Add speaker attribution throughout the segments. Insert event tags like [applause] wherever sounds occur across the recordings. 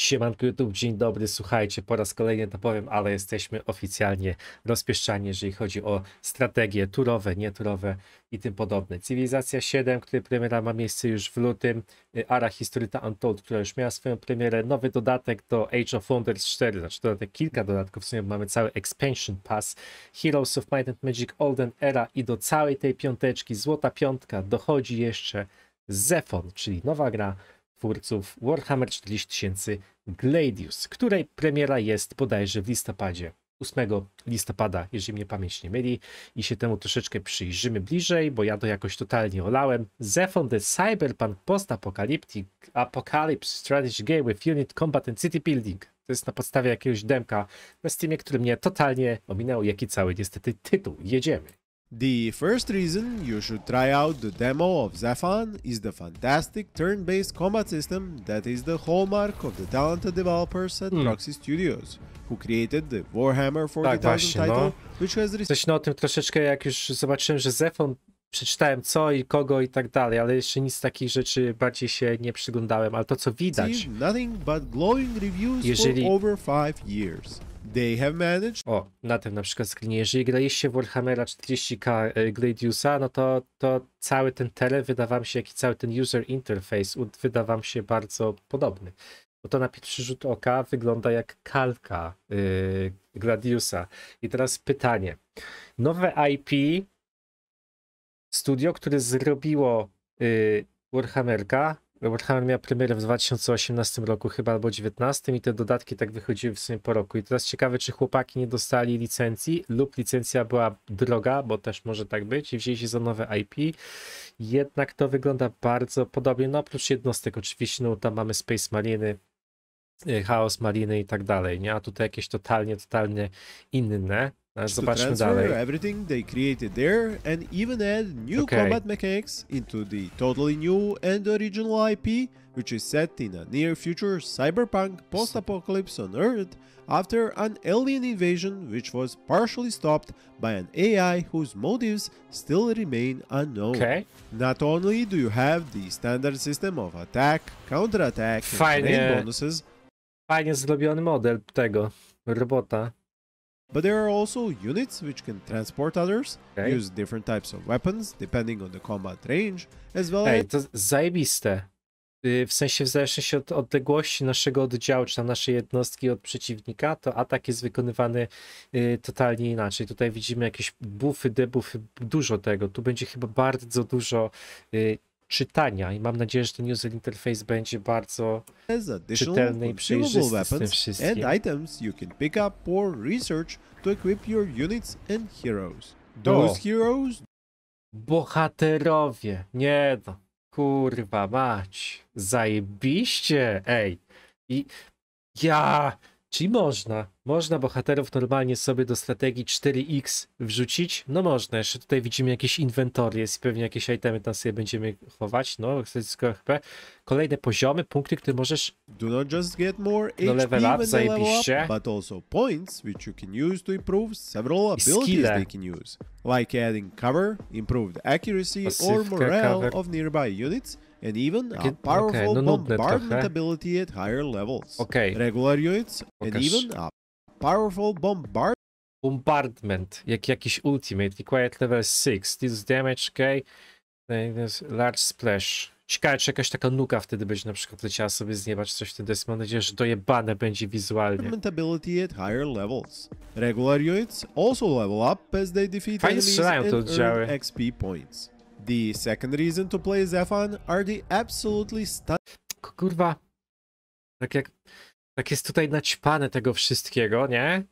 Speaker 1: Siemanko YouTube, dzień dobry, słuchajcie, po raz kolejny to powiem, ale jesteśmy oficjalnie rozpieszczani, jeżeli chodzi o strategie turowe, nieturowe i tym podobne. Cywilizacja 7, której premiera ma miejsce już w lutym, y, Ara Historyta Untold, która już miała swoją premierę, nowy dodatek do Age of Wonders 4, znaczy dodatek kilka dodatków, w sumie mamy cały Expansion Pass, Heroes of Might and Magic Olden Era i do całej tej piąteczki, Złota Piątka, dochodzi jeszcze Zephon, czyli nowa gra, twórców Warhammer 40 000: Gladius, której premiera jest bodajże w listopadzie. 8 listopada, jeżeli mnie pamięć nie myli, i się temu troszeczkę przyjrzymy bliżej, bo ja to jakoś totalnie olałem. Zephon the Cyberpunk Post-Apocalyptic Apocalypse Strategy Game with Unit Combat and City Building. To jest na podstawie jakiegoś demka na Steamie, który mnie totalnie ominął, jak i cały niestety tytuł. Jedziemy. The first reason you should try out the demo
Speaker 2: of Zephon is the fantastic turn-based combat system that is the hallmark of the talented developers at Proxy hmm. Studios, who created the Warhammer 40,000 tak, no. title, no.
Speaker 1: which has... received no o tym troszeczkę, jak już zobaczyłem, że Zephon przeczytałem co i kogo i tak dalej, ale jeszcze nic takich rzeczy bardziej się nie przyglądałem, ale to co widać, jeżeli they have managed. O, na tym na przykład screenie. Jeżeli graliście w Warhammera 40k e, Gladiusa, no to, to cały ten teren wydawał się, jak i cały ten user interface wydawał się bardzo podobny. Bo to na pierwszy rzut oka wygląda jak kalka yy, Gladiusa. I teraz pytanie. Nowe IP, studio, które zrobiło yy, Warhammerka, Warhammer miał premierę w 2018 roku chyba, albo 2019 i te dodatki tak wychodziły w sumie po roku. I teraz ciekawe, czy chłopaki nie dostali licencji lub licencja była droga, bo też może tak być i wzięli się za nowe IP. Jednak to wygląda bardzo podobnie, no oprócz jednostek oczywiście, no tam mamy Space Mariny, y, Chaos Mariny i tak dalej, nie? A tutaj jakieś totalnie, totalnie inne. To transfer
Speaker 2: everything they created there and even add new okay. combat mechanics into the totally new and original IP, which is set in a near future cyberpunk post-apocalypse on Earth after an alien invasion which was partially stopped by an AI whose motives still remain unknown. Okay. Not only do you have the standard system of attack, counterattack, and bonuses. Fajnie zrobiony model tego robota. But there are also units which can transport others, okay. use different types of weapons depending on the combat range, as well Ej, to
Speaker 1: zajebiste. Y, w sensie w zależności od odległości naszego oddziału, czy naszej jednostki od przeciwnika, to atak jest wykonywany y, totalnie inaczej. Tutaj widzimy jakieś buffy, debuffy, dużo tego. Tu będzie chyba bardzo dużo y, czytania i mam nadzieję, że ten user interface będzie bardzo czytelny i przejrzysty z tym wszystkim. Bohaterowie, nie no, kurwa mać, zajebiście, ej. I ja, czy można. Można bohaterów normalnie sobie do strategii 4x wrzucić? No można, jeszcze tutaj widzimy jakieś inwentory, jest pewnie jakieś itemy tam sobie będziemy chować, no, HP. Kolejne poziomy, punkty, które możesz Do not just get
Speaker 2: more no, level up, zajebiście. Up, but also points, which you can use to improve several abilities they can use, like adding cover, improved accuracy Pasywka, or morale cover. of nearby units, and even a no, no powerful okay, no bombardment trochę. ability at higher levels.
Speaker 1: Okay. Regular units Pokaż. and even a Powerful Bombard? Bombardment, jak jakiś ultimate, required level 6, deals damage, ok, large splash. Ciekawe, czy jakaś taka nuka wtedy będzie na przykład leciała sobie z nieba, czy coś wtedy jest. Mam nadzieję, że dojebane będzie wizualnie. Ability at higher levels. Regular units also
Speaker 2: level up as they defeat Fajnie enemies and oddziały. earn XP points. The second reason to play Zephon are the absolutely stunning... Kurwa.
Speaker 1: Tak jak tak jest tutaj naćpane tego wszystkiego, nie?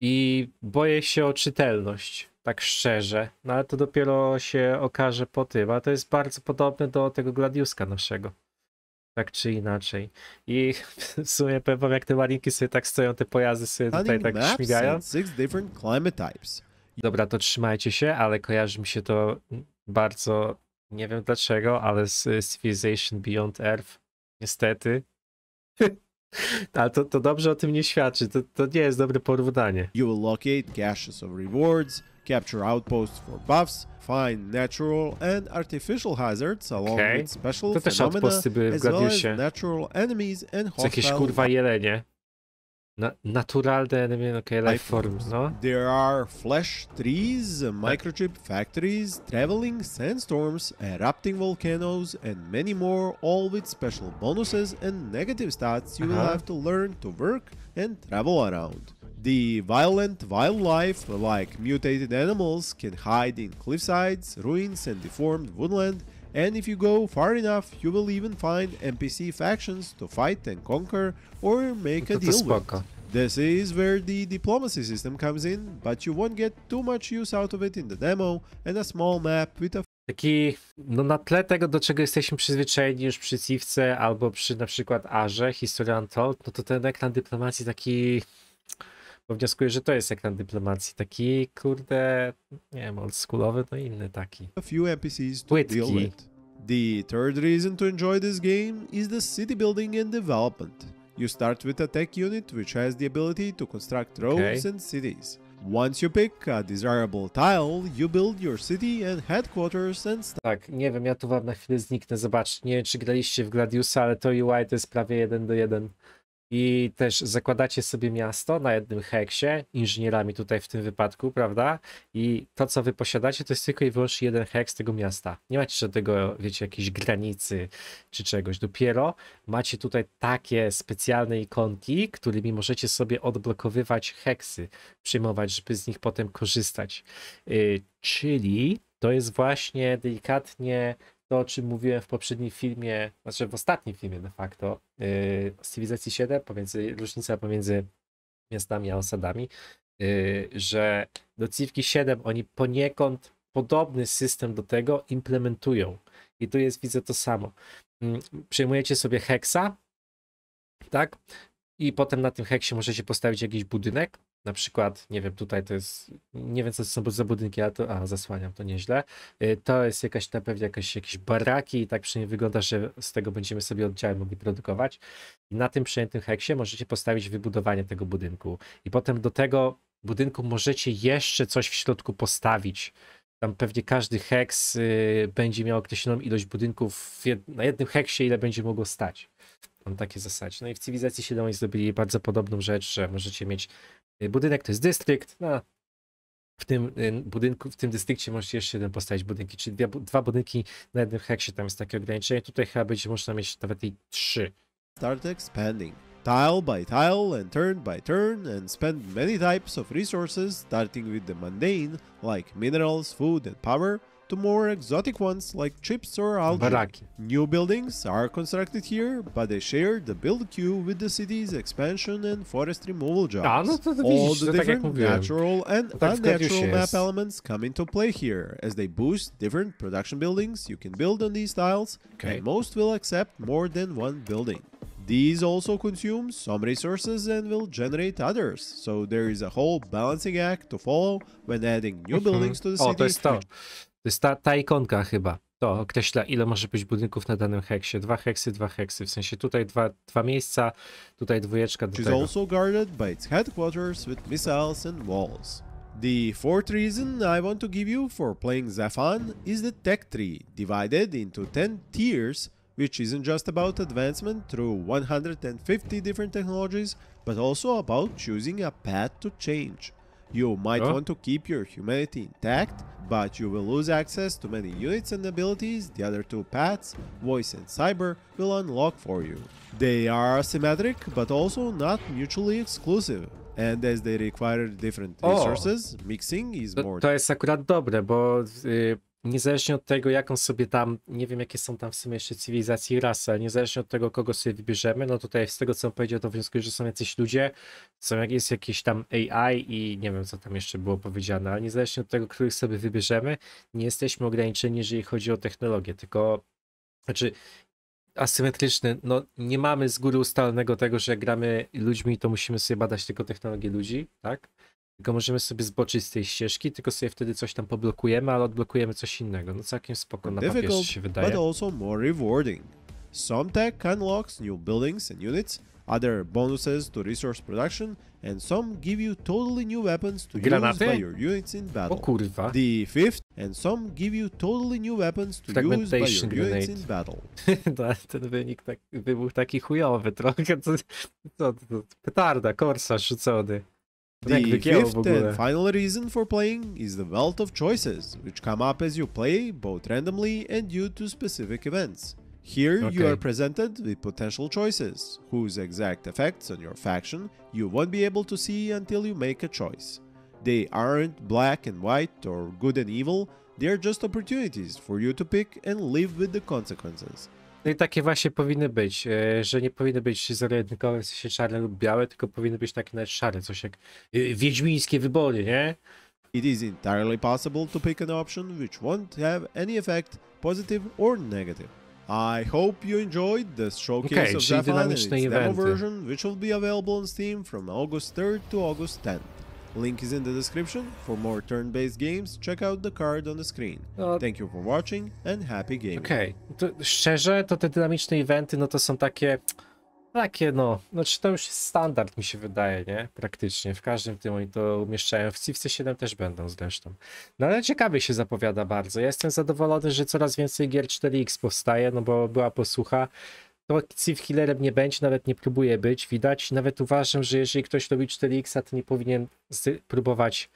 Speaker 1: I boję się o czytelność, tak szczerze. No ale to dopiero się okaże po tym, a to jest bardzo podobne do tego Gladiuska naszego. Tak czy inaczej. I [laughs] w sumie powiem, jak te malinki sobie tak stoją, te pojazdy sobie tutaj tak śmigają. Dobra, to trzymajcie się, ale kojarzy mi się to bardzo, nie wiem dlaczego, ale z Civilization Beyond Earth, niestety. [laughs] [laughs] Ale to, to dobrze o tym nie świadczy, to, to nie jest dobre porównanie. You will locate caches of
Speaker 2: rewards, capture outposts for buffs, find natural and artificial hazards
Speaker 1: along okay. with special to też phenomena, były w as well as natural enemies and hostile... jakieś kurwa jelenie. Na naturalne, life forms, no?
Speaker 2: There are flesh trees, microchip factories, traveling sandstorms, erupting volcanoes, and many more, all with special bonuses and negative stats you will uh-huh. have to learn to work and travel around. The violent wildlife, like mutated animals, can hide in cliffsides, ruins, and deformed woodland, and if you go far enough, you will even find NPC factions to fight and conquer or make a deal with. This is where the diplomacy system comes in, but you won't get
Speaker 1: too much use out of it in the demo and a small map with a Taki, no na tle tego, do czego jesteśmy przyzwyczajeni już przy Civce albo przy na przykład Arze, Historia Untold, no to ten ekran dyplomacji taki wnioskuję, że to jest jak na dyplomacji. Taki, kurde, nie wiem, oldschoolowy, no inny taki. A
Speaker 2: few NPCs to Płytki. deal with. The third reason to enjoy this game is the city building and development. You start with a tech unit which has the ability to construct roads okay. and cities. Once you pick a
Speaker 1: desirable tile, you build your city and headquarters and stuff. Tak, nie wiem, ja tu wam na chwilę zniknę, zobaczcie. nie wiem czy graliście w Gladiusa, ale to UI to jest prawie 1 do 1 i też zakładacie sobie miasto na jednym heksie, inżynierami tutaj w tym wypadku, prawda? I to, co wy posiadacie, to jest tylko i wyłącznie jeden heks tego miasta. Nie macie żadnego, wiecie, jakiejś granicy czy czegoś. Dopiero macie tutaj takie specjalne ikonki, którymi możecie sobie odblokowywać heksy, przyjmować, żeby z nich potem korzystać. Yy, czyli to jest właśnie delikatnie to, o czym mówiłem w poprzednim filmie, znaczy w ostatnim filmie de facto, yy, z Cywilizacji 7, pomiędzy, różnica pomiędzy miastami a osadami, yy, że do Civki 7 oni poniekąd podobny system do tego implementują. I tu jest, widzę to samo. Yy, mm, przyjmujecie sobie heksa, tak? I potem na tym heksie możecie postawić jakiś budynek, na przykład, nie wiem, tutaj to jest, nie wiem co to są za budynki, a, to, a zasłaniam to nieźle. Y, to jest jakaś na pewno jakaś, jakieś baraki i tak przynajmniej wygląda, że z tego będziemy sobie oddziały mogli produkować. I na tym przejętym heksie możecie postawić wybudowanie tego budynku. I potem do tego budynku możecie jeszcze coś w środku postawić. Tam pewnie każdy heks y, będzie miał określoną ilość budynków jed na jednym heksie, ile będzie mogło stać. Mam takie zasadzie. No i w cywilizacji siedlowej zrobili bardzo podobną rzecz, że możecie mieć Y, budynek, to jest dystrykt. No, w tym y, budynku, w tym dystrykcie możecie jeszcze jeden postawić budynki, czyli dwie, dwa budynki na jednym heksie, tam jest takie ograniczenie. Tutaj chyba będzie można mieć nawet i trzy. Start expanding. Tile
Speaker 2: by tile and turn by turn and spend many types of resources starting with the mundane like minerals, food and power to more exotic ones like chips or algae. Baraki. New buildings are constructed here, but they share the build queue with the city's expansion and forest removal jobs. A, ah, All the different natural and unnatural map elements come into play here, as they boost different production buildings you can build on these tiles, okay. and most will accept more than one building. These also consume some resources and will generate others, so there is a whole balancing act to follow when
Speaker 1: adding new mm-hmm. buildings to the oh, city. oh, to jest ta, ta ikonka chyba. To określa, ile może być budynków na danym heksie. Dwa heksy, dwa heksy. W sensie tutaj dwa, dwa miejsca, tutaj dwójeczka do tego. also
Speaker 2: guarded by its headquarters with missiles and walls. The fourth reason I want to give you for playing Zafan is the tech tree, divided into 10 tiers, which isn't just about advancement through 150 different technologies, but also about choosing a path to change. You might want to keep your humanity intact, but you will lose access to many units and abilities the other two paths, Voice and Cyber, will unlock for you. They are asymmetric, but also
Speaker 1: not mutually exclusive. And as they require different oh. resources,
Speaker 2: oh. mixing is to, more... To
Speaker 1: jest akurat dobre, bo y, niezależnie od tego, jaką sobie tam, nie wiem jakie są tam w sumie jeszcze cywilizacje i rasy, ale niezależnie od tego, kogo sobie wybierzemy, no tutaj z tego, co on powiedział, to wnioskuję, że są jacyś ludzie, są, jest jakieś tam AI i nie wiem, co tam jeszcze było powiedziane, ale niezależnie od tego, których sobie wybierzemy, nie jesteśmy ograniczeni, jeżeli chodzi o technologię, tylko, znaczy asymetryczny, no nie mamy z góry ustalonego tego, że jak gramy ludźmi, to musimy sobie badać tylko technologię ludzi, tak? Tylko możemy sobie zboczyć z tej ścieżki, tylko sobie wtedy coś tam poblokujemy, ale odblokujemy coś innego. No całkiem spoko na papierze się wydaje. But also
Speaker 2: more rewarding. Some tech unlocks new buildings and units, other bonuses to resource production, and some give you totally new weapons to Granaty? use by your units in battle. O kurwa. The fifth, and some give you totally new weapons to tak, use by your grenade. units in
Speaker 1: battle. [laughs] Ten wynik tak, wybuch taki chujowy trochę. To, to, to, petarda, korsa rzucony. The fifth and final reason for playing
Speaker 2: is the wealth of choices, which come up as you play, both randomly and due to specific events. Here okay. you are presented with potential choices, whose exact effects on your faction you won't be able to see until you make a choice. They aren't black and white or good and evil, they're just opportunities for you to pick and live with the
Speaker 1: consequences. No i takie właśnie powinny być, e, że nie powinny być zero-jedynkowe, w sensie czarne lub białe, tylko powinny być takie nawet szare, coś jak e, wiedźmińskie wybory, nie? It
Speaker 2: is entirely possible to pick an option which won't have any effect, positive or negative. I hope you enjoyed showcase okay, of version, which will be available on Steam from August 3rd to August 10th. Link is in the description. For more turn-based games, check out the card on the screen. No. Thank you for watching and happy gaming. Okej,
Speaker 1: okay. szczerze to te dynamiczne eventy no to są takie... Takie no, znaczy to już jest standard mi się wydaje, nie? Praktycznie, w każdym tym oni to umieszczają, w Civ 7 też będą zresztą. No ale ciekawie się zapowiada bardzo, ja jestem zadowolony, że coraz więcej gier 4X powstaje, no bo była posłucha, to Civ Killerem nie będzie, nawet nie próbuje być, widać. Nawet uważam, że jeżeli ktoś robi 4x, to nie powinien próbować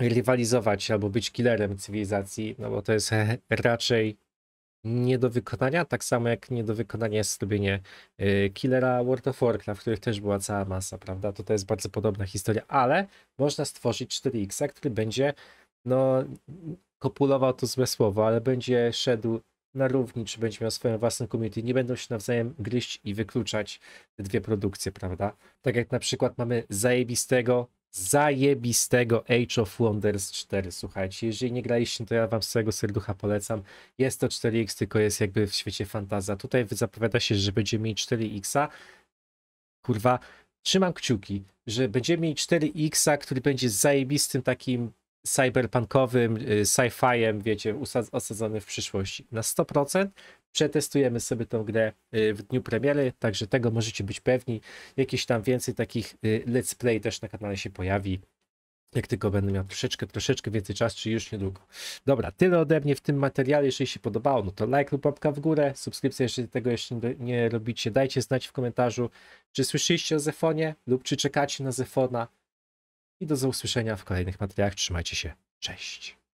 Speaker 1: rywalizować albo być killerem cywilizacji, no bo to jest raczej nie do wykonania, tak samo jak nie do wykonania jest robienie y, killera World of Warcraft, w których też była cała masa, prawda? To, to jest bardzo podobna historia, ale można stworzyć 4X, który będzie, no, kopulował to złe słowo, ale będzie szedł na równi, czy będzie miał swoją własną community, nie będą się nawzajem gryźć i wykluczać te dwie produkcje, prawda? Tak jak na przykład mamy zajebistego, zajebistego Age of Wonders 4, słuchajcie, jeżeli nie graliście, to ja wam z całego serducha polecam, jest to 4X, tylko jest jakby w świecie fantaza, tutaj zapowiada się, że będziemy mieć 4 xa kurwa, trzymam kciuki, że będziemy mieć 4 xa który będzie zajebistym takim cyberpunkowym, y, sci-fiem, wiecie, osadzony w przyszłości. Na 100% przetestujemy sobie tą grę y, w dniu premiery, także tego możecie być pewni. Jakieś tam więcej takich y, let's play też na kanale się pojawi. Jak tylko będę miał troszeczkę, troszeczkę więcej czasu, czy już niedługo. Dobra, tyle ode mnie w tym materiale. Jeżeli się podobało, no to like lub łapka w górę. Subskrypcja, jeżeli tego jeszcze nie robicie, dajcie znać w komentarzu, czy słyszeliście o Zefonie lub czy czekacie na Zefona i do usłyszenia w kolejnych materiałach. Trzymajcie się. Cześć.